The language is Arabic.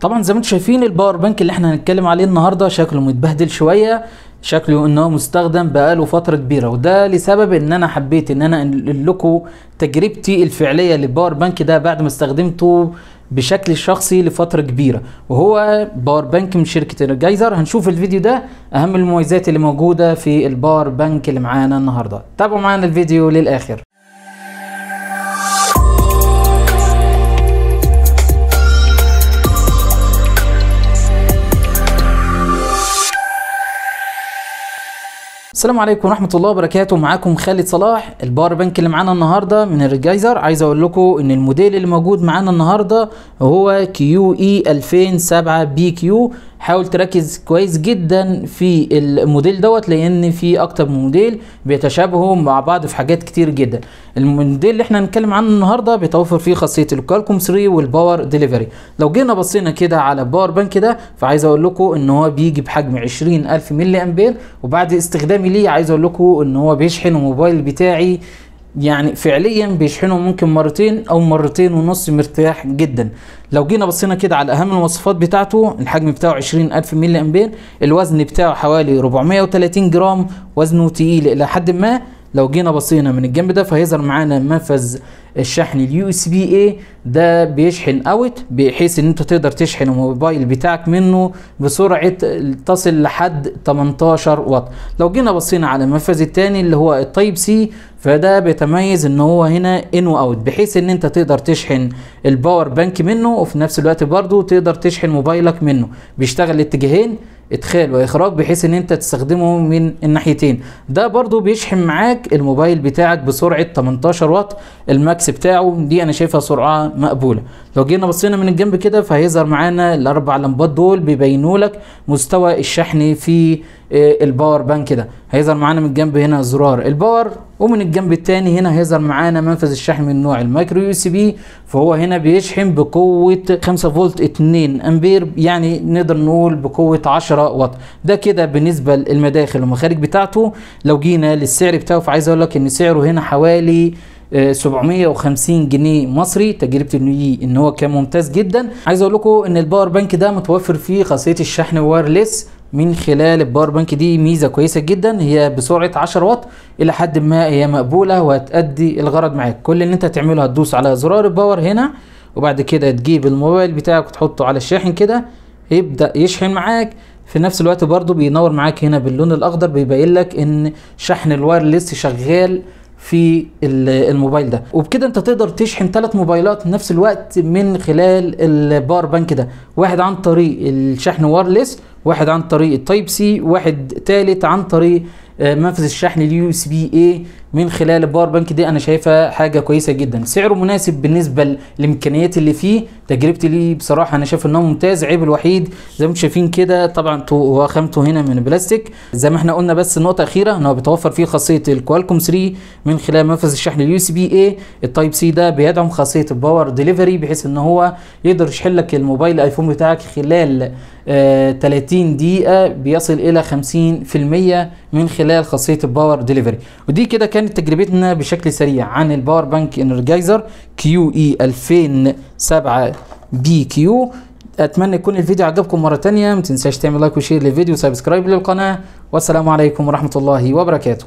طبعا زي ما انتم شايفين الباور بانك اللي احنا هنتكلم عليه النهارده شكله متبهدل شويه شكله ان هو مستخدم بقاله فتره كبيره وده لسبب ان انا حبيت ان انا انقل لكم تجربتي الفعليه للباور بانك ده بعد ما استخدمته بشكل شخصي لفتره كبيره وهو باور بانك من شركه انرجايزر هنشوف الفيديو ده اهم المميزات اللي موجوده في الباور بانك اللي معانا النهارده تابعوا معانا الفيديو للاخر السلام عليكم ورحمه الله وبركاته معاكم خالد صلاح الباور بنك اللي معانا النهارده من الريجايزر عايز اقول لكم ان الموديل اللي موجود معانا النهارده هو كيو اي 2007 بي كيو حاول تركز كويس جدا في الموديل دوت لان في اكتر من موديل بيتشابهوا مع بعض في حاجات كتير جدا الموديل اللي احنا هنتكلم عنه النهارده بيتوفر فيه خاصيه الكالكوم 3 والباور ديليفري لو جينا بصينا كده على باور بانك ده فعايز اقول لكم ان هو بيجي بحجم 20000 ملي امبير وبعد استخدامي ليه عايز اقول لكم ان هو بيشحن الموبايل بتاعي يعني فعليا بيشحنوا ممكن مرتين او مرتين ونص مرتاح جدا لو جينا بصينا كده على اهم المواصفات بتاعته الحجم بتاعه 20000 ملي امبير الوزن بتاعه حوالي 430 جرام وزنه تقيل الى حد ما لو جينا بصينا من الجنب ده فهيظهر معانا منفذ الشحن اليو اس بي اي ده بيشحن اوت بحيث ان انت تقدر تشحن الموبايل بتاعك منه بسرعه تصل لحد 18 واط لو جينا بصينا على المنفذ الثاني اللي هو التايب سي فده بيتميز ان هو هنا ان واوت بحيث ان انت تقدر تشحن الباور بانك منه وفي نفس الوقت برضو تقدر تشحن موبايلك منه بيشتغل الاتجاهين ادخال واخراج بحيث ان انت تستخدمه من الناحيتين ده برضو بيشحن معاك الموبايل بتاعك بسرعه 18 واط الماكس بتاعه دي انا شايفها سرعه مقبوله لو جينا بصينا من الجنب كده فهيظهر معانا الاربع لمبات دول بيبينوا لك مستوى الشحن في آه، الباور بانك ده هيظهر معانا من الجنب هنا زرار الباور ومن الجنب الثاني هنا هيظهر معانا منفذ الشحن من نوع المايكرو يو اس بي فهو هنا بيشحن بقوه 5 فولت 2 امبير يعني نقدر نقول بقوه 10 واط ده كده بالنسبه للمداخل والمخارج بتاعته لو جينا للسعر بتاعه فعايز اقول لك ان سعره هنا حوالي 750 آه، جنيه مصري تجربتي ليه ان هو كان ممتاز جدا عايز اقول لكم ان الباور بانك ده متوفر فيه خاصيه الشحن وايرلس من خلال الباور بانك دي ميزه كويسه جدا هي بسرعه 10 واط الى حد ما هي مقبوله وهتأدي الغرض معاك كل اللي انت هتعمله هتدوس على زرار الباور هنا وبعد كده تجيب الموبايل بتاعك وتحطه على الشاحن كده يبدا يشحن معاك في نفس الوقت برضو بينور معاك هنا باللون الاخضر بيبين لك ان شحن الوايرلس شغال في الموبايل ده وبكده انت تقدر تشحن ثلاث موبايلات في نفس الوقت من خلال الباور بانك ده واحد عن طريق الشحن وايرلس واحد عن طريق التايب سي واحد ثالث عن طريق آه، منفذ الشحن اليو اس بي اي من خلال الباور بانك دي انا شايفها حاجه كويسه جدا سعره مناسب بالنسبه للامكانيات اللي فيه تجربتي ليه بصراحه انا شايف انه ممتاز عيب الوحيد زي ما انتم شايفين كده طبعا هو خامته هنا من بلاستيك زي ما احنا قلنا بس نقطه اخيره ان هو بيتوفر فيه خاصيه الكوالكوم 3 من خلال منفذ الشحن اليو سي بي اي التايب سي ده بيدعم خاصيه الباور ديليفري بحيث ان هو يقدر يشحن لك الموبايل ايفون بتاعك خلال آه 30 دقيقه بيصل الى 50% من خلال خاصيه الباور ديليفري ودي كده كان كانت تجربتنا بشكل سريع عن الباور بانك انرجايزر كيو اي 2007 بي كيو اتمنى يكون الفيديو عجبكم مره ثانيه ما تنساش تعمل لايك وشير للفيديو وسبسكرايب للقناه والسلام عليكم ورحمه الله وبركاته